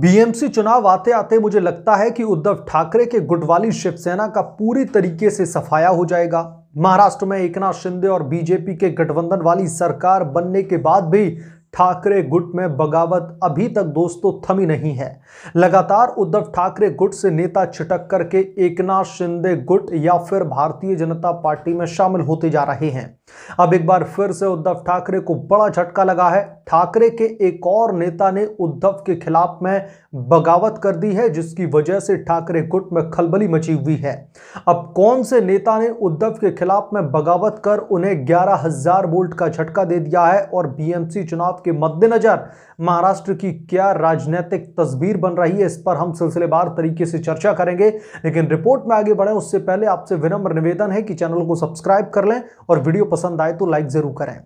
BMC चुनाव आते आते मुझे लगता है कि उद्धव ठाकरे के गुट वाली शिवसेना का पूरी तरीके से सफाया हो जाएगा महाराष्ट्र में एकनाथ शिंदे और बीजेपी के गठबंधन वाली सरकार बनने के बाद भी ठाकरे गुट में बगावत अभी तक दोस्तों थमी नहीं है लगातार उद्धव ठाकरे गुट से नेता छिटक करके एकनाथ शिंदे गुट या फिर भारतीय जनता पार्टी में शामिल होते जा रहे हैं अब एक बार फिर से उद्धव ठाकरे को बड़ा झटका लगा है ठाकरे के एक और नेता ने उद्धव के खिलाफ में बगावत कर दी है जिसकी वजह से ठाकरे गुट में खलबली मची हुई है अब कौन से नेता ने उद्धव के खिलाफ में बगावत कर उन्हें ग्यारह हजार वोल्ट का झटका दे दिया है और बीएमसी चुनाव के मद्देनजर महाराष्ट्र की क्या राजनीतिक तस्वीर बन रही है इस पर हम सिलसिलेवार तरीके से चर्चा करेंगे लेकिन रिपोर्ट में आगे बढ़े उससे पहले आपसे विनम्र निवेदन है कि चैनल को सब्सक्राइब कर लें और वीडियो पसंद आए तो लाइक जरूर करें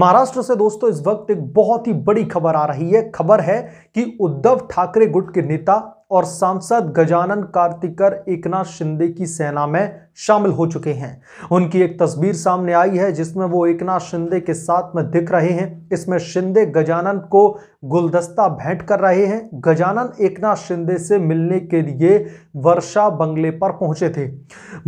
महाराष्ट्र से दोस्तों इस वक्त एक बहुत ही बड़ी खबर आ रही है खबर है कि उद्धव ठाकरे गुट के नेता और सांसद गजानन कार्तिकर एकनाथ शिंदे की सेना में शामिल हो चुके हैं उनकी एक तस्वीर सामने आई है जिसमें वो एकनाथ शिंदे के साथ में दिख रहे हैं इसमें शिंदे गजानन को गुलदस्ता भेंट कर रहे हैं गजानन एकनाथ शिंदे से मिलने के लिए वर्षा बंगले पर पहुंचे थे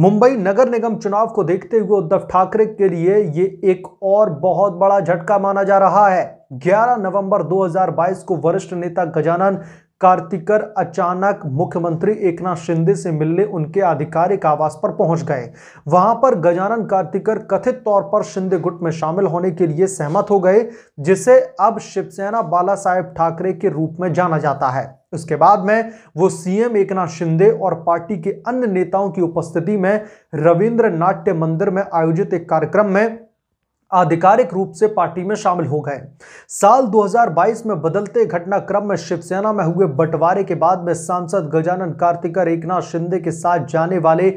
मुंबई नगर निगम चुनाव को देखते हुए उद्धव ठाकरे के लिए ये एक और बहुत बड़ा झटका माना जा रहा है 11 नवंबर 2022 को वरिष्ठ नेता गजानन कार्तिकर अचानक मुख्यमंत्री एकनाथ शिंदे से मिलने उनके आधिकारिक आवास पर पहुंच गए वहां पर गजानन कार्तिकर कथित तौर पर शिंदे गुट में शामिल होने के लिए सहमत हो गए जिसे अब शिवसेना बाला साहेब ठाकरे के रूप में जाना जाता है उसके बाद में वो सीएम एकनाथ शिंदे और पार्टी के अन्य नेताओं की उपस्थिति में रविंद्र नाट्य मंदिर में आयोजित एक कार्यक्रम में आधिकारिक रूप से पार्टी में शामिल हो गए साल 2022 में बदलते घटनाक्रम में शिवसेना में हुए बंटवारे के बाद में सांसद गजानन कार्तिकर एकनाथ शिंदे के साथ जाने वाले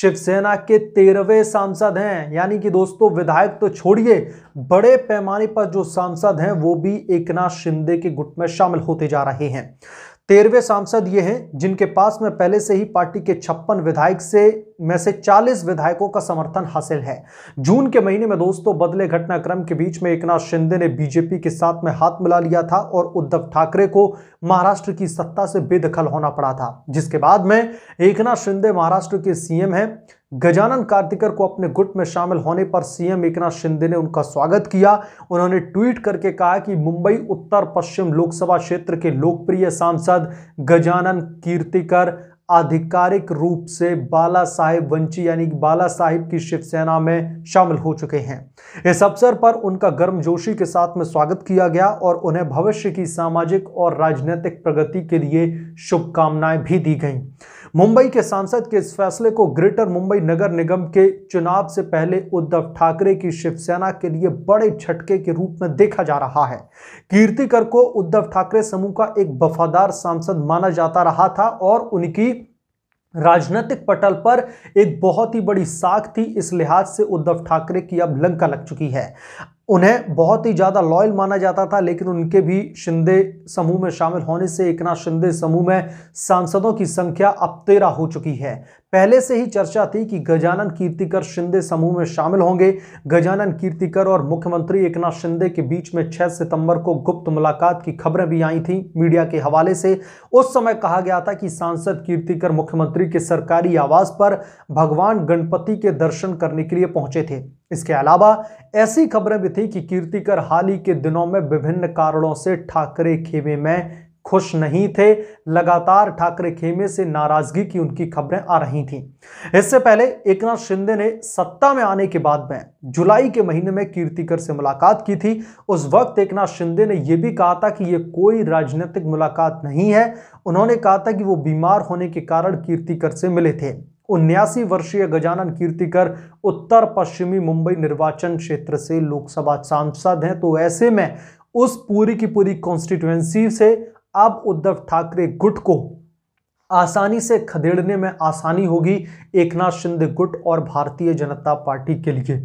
शिवसेना के तेरहवें सांसद हैं यानी कि दोस्तों विधायक तो छोड़िए बड़े पैमाने पर जो सांसद हैं वो भी एकनाथ शिंदे के गुट में शामिल होते जा रहे हैं तेरहवें सांसद ये हैं जिनके पास में पहले से ही पार्टी के छप्पन विधायक से में से 40 विधायकों का समर्थन हासिल है जून के महीने में दोस्तों बदले घटनाक्रम के बीच में एकनाथ शिंदे ने बीजेपी के साथ में हाथ मिला लिया था और उद्धव ठाकरे को महाराष्ट्र की सत्ता से बेदखल होना पड़ा था जिसके बाद में एकनाथ शिंदे महाराष्ट्र के सीएम हैं गजानन कार्तिकर को अपने गुट में शामिल होने पर सीएम एकनाथ शिंदे ने उनका स्वागत किया उन्होंने ट्वीट करके कहा कि मुंबई उत्तर पश्चिम लोकसभा क्षेत्र के लोकप्रिय सांसद गजानन कीर्तिकर आधिकारिक रूप से बाला साहेब वंची यानी बाला साहिब की शिवसेना में शामिल हो चुके हैं इस अवसर पर उनका गर्मजोशी के साथ में स्वागत किया गया और उन्हें भविष्य की सामाजिक और राजनीतिक प्रगति के लिए शुभकामनाएं भी दी गईं मुंबई के सांसद के इस फैसले को ग्रेटर मुंबई नगर निगम के चुनाव से पहले उद्धव ठाकरे की शिवसेना के लिए बड़े झटके के रूप में देखा जा रहा है कीर्तिकर को उद्धव ठाकरे समूह का एक वफादार सांसद माना जाता रहा था और उनकी राजनीतिक पटल पर एक बहुत ही बड़ी साख थी इस लिहाज से उद्धव ठाकरे की अब लंका लग चुकी है उन्हें बहुत ही ज़्यादा लॉयल माना जाता था लेकिन उनके भी शिंदे समूह में शामिल होने से एकनाथ शिंदे समूह में सांसदों की संख्या अब तेरह हो चुकी है पहले से ही चर्चा थी कि गजानन कीर्तिकर शिंदे समूह में शामिल होंगे गजानन कीर्तिकर और मुख्यमंत्री एकनाथ शिंदे के बीच में 6 सितंबर को गुप्त मुलाकात की खबरें भी आई थी मीडिया के हवाले से उस समय कहा गया था कि सांसद कीर्तिकर मुख्यमंत्री के सरकारी आवास पर भगवान गणपति के दर्शन करने के लिए पहुंचे थे इसके अलावा ऐसी खबरें भी थी कि कीर्तिकर हाल ही के दिनों में विभिन्न कारणों से ठाकरे खेमे में खुश नहीं थे लगातार ठाकरे खेमे से नाराजगी की उनकी खबरें आ रही थीं इससे पहले एक नाथ शिंदे ने सत्ता में आने के बाद में जुलाई के महीने में कीर्तिकर से मुलाकात की थी उस वक्त एक नाथ शिंदे ने यह भी कहा था कि ये कोई राजनीतिक मुलाकात नहीं है उन्होंने कहा था कि वो बीमार होने के कारण कीर्तिकर से मिले थे उन्यासी वर्षीय गजानन कीर्तिकर उत्तर पश्चिमी मुंबई निर्वाचन क्षेत्र से लोकसभा सांसद हैं तो ऐसे में उस पूरी की पूरी कॉन्स्टिट्युएंसी से अब उद्धव ठाकरे गुट को आसानी से खदेड़ने में आसानी होगी एकनाथ शिंदे गुट और भारतीय जनता पार्टी के लिए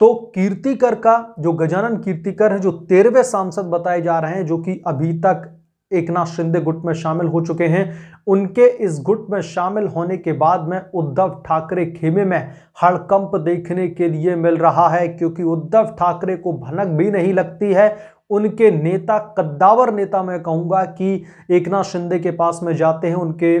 तो कीर्तिकर का जो गजानन कीर्तिकर है जो तेरहवें सांसद बताए जा रहे हैं जो कि अभी तक एक नाथ शिंदे गुट में शामिल हो चुके हैं उनके इस गुट में शामिल होने के बाद में उद्धव ठाकरे खेमे में हड़कंप देखने के लिए मिल रहा है क्योंकि उद्धव ठाकरे को भनक भी नहीं लगती है उनके नेता कद्दावर नेता मैं कहूँगा कि एक नाथ शिंदे के पास में जाते हैं उनके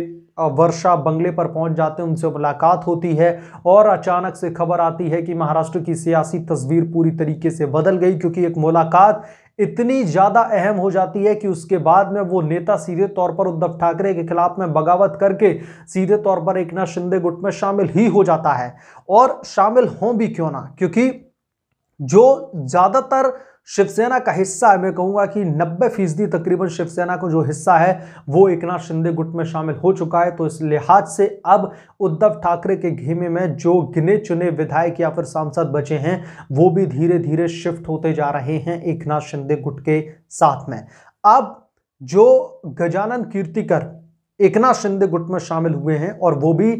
वर्षा बंगले पर पहुंच जाते हैं उनसे मुलाकात होती है और अचानक से खबर आती है कि महाराष्ट्र की सियासी तस्वीर पूरी तरीके से बदल गई क्योंकि एक मुलाकात इतनी ज़्यादा अहम हो जाती है कि उसके बाद में वो नेता सीधे तौर पर उद्धव ठाकरे के खिलाफ में बगावत करके सीधे तौर पर एक नाथ शिंदे गुट में शामिल ही हो जाता है और शामिल हों भी क्यों ना क्योंकि जो ज़्यादातर शिवसेना का हिस्सा है मैं कहूंगा कि 90 फीसदी तकरीबन शिवसेना का जो हिस्सा है वो एक नाथ शिंदे गुट में शामिल हो चुका है तो इस लिहाज से अब उद्धव ठाकरे के घेमे में जो गिने चुने विधायक या फिर सांसद बचे हैं वो भी धीरे धीरे शिफ्ट होते जा रहे हैं एक नाथ शिंदे गुट के साथ में अब जो गजानन कीर्तिकर एकनाथ शिंदे गुट में शामिल हुए हैं और वो भी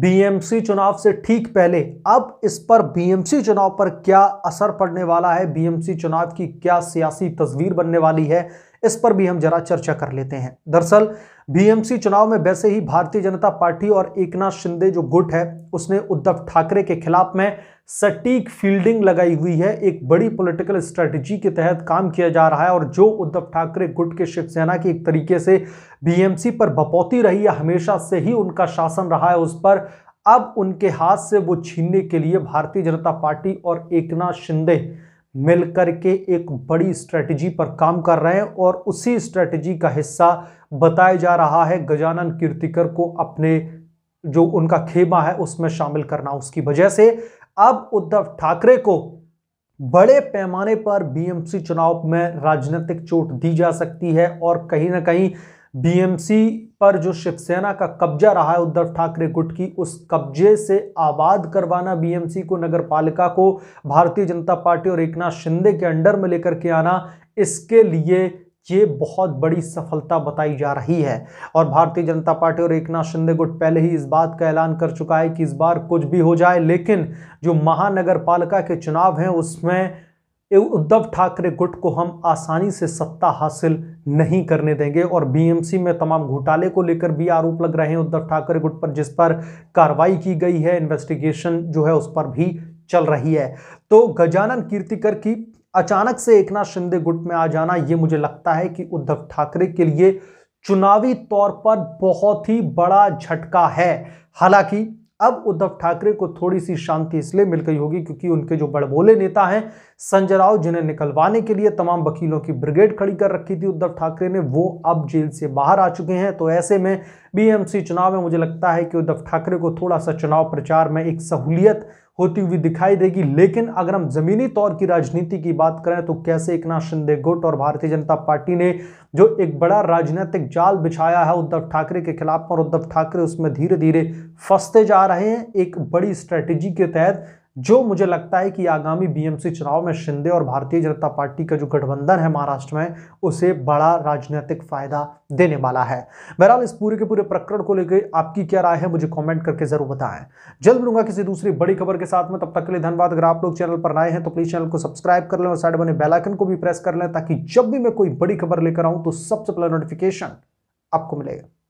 बीएमसी चुनाव से ठीक पहले अब इस पर बीएमसी चुनाव पर क्या असर पड़ने वाला है बीएमसी चुनाव की क्या सियासी तस्वीर बनने वाली है इस पर भी हम जरा चर्चा कर लेते हैं दरअसल बीएमसी चुनाव में वैसे ही भारतीय जनता पार्टी और एकनाथ शिंदे जो गुट है उसने उद्धव ठाकरे के खिलाफ में सटीक फील्डिंग लगाई हुई है एक बड़ी पॉलिटिकल स्ट्रेटजी के तहत काम किया जा रहा है और जो उद्धव ठाकरे गुट के शिवसेना की एक तरीके से बीएमसी पर बपौती रही है हमेशा से ही उनका शासन रहा है उस पर अब उनके हाथ से वो छीनने के लिए भारतीय जनता पार्टी और एकनाथ शिंदे मिलकर के एक बड़ी स्ट्रेटजी पर काम कर रहे हैं और उसी स्ट्रेटजी का हिस्सा बताया जा रहा है गजानन कीर्तिकर को अपने जो उनका खेमा है उसमें शामिल करना उसकी वजह से अब उद्धव ठाकरे को बड़े पैमाने पर बीएमसी चुनाव में राजनीतिक चोट दी जा सकती है और कहीं ना कहीं बीएमसी पर जो शिवसेना का कब्जा रहा है उद्धव ठाकरे गुट की उस कब्जे से आबाद करवाना बीएमसी को नगर पालिका को भारतीय जनता पार्टी और एकनाथ शिंदे के अंडर में लेकर के आना इसके लिए ये बहुत बड़ी सफलता बताई जा रही है और भारतीय जनता पार्टी और एकनाथ शिंदे गुट पहले ही इस बात का ऐलान कर चुका है कि इस बार कुछ भी हो जाए लेकिन जो महानगर पालिका के चुनाव हैं उसमें उद्धव ठाकरे गुट को हम आसानी से सत्ता हासिल नहीं करने देंगे और बीएमसी में तमाम घोटाले को लेकर भी आरोप लग रहे हैं उद्धव ठाकरे गुट पर जिस पर कार्रवाई की गई है इन्वेस्टिगेशन जो है उस पर भी चल रही है तो गजानन कीर्तिकर की अचानक से एकनाथ शिंदे गुट में आ जाना ये मुझे लगता है कि उद्धव ठाकरे के लिए चुनावी तौर पर बहुत ही बड़ा झटका है हालांकि अब उद्धव ठाकरे को थोड़ी सी शांति इसलिए मिल गई होगी क्योंकि उनके जो बड़बोले नेता हैं संजय राव जिन्हें निकलवाने के लिए तमाम वकीलों की ब्रिगेड खड़ी कर रखी थी उद्धव ठाकरे ने वो अब जेल से बाहर आ चुके हैं तो ऐसे में बीएमसी चुनाव में मुझे लगता है कि उद्धव ठाकरे को थोड़ा सा चुनाव प्रचार में एक सहूलियत होती हुई दिखाई देगी लेकिन अगर हम जमीनी तौर की राजनीति की बात करें तो कैसे एक नाथ शिंदे गुट और भारतीय जनता पार्टी ने जो एक बड़ा राजनीतिक जाल बिछाया है उद्धव ठाकरे के खिलाफ और उद्धव ठाकरे उसमें धीरे धीरे फंसते जा रहे हैं एक बड़ी स्ट्रेटेजी के तहत जो मुझे लगता है कि आगामी बीएमसी चुनाव में शिंदे और भारतीय जनता पार्टी का जो गठबंधन है महाराष्ट्र में उसे बड़ा राजनीतिक फायदा देने वाला है बहरहाल इस पूरे के पूरे प्रकरण को लेकर आपकी क्या राय है मुझे कमेंट करके जरूर बताएं जल्द मिलूंगा किसी दूसरी बड़ी खबर के साथ में तब तक के लिए धन्यवाद अगर आप लोग चैनल पर आए हैं तो प्लीज चैनल को सब्सक्राइब कर लें और साइड बने बेलाइकन को भी प्रेस कर लें ताकि जब भी मैं कोई बड़ी खबर लेकर आऊं तो सबसे पहले नोटिफिकेशन आपको मिलेगा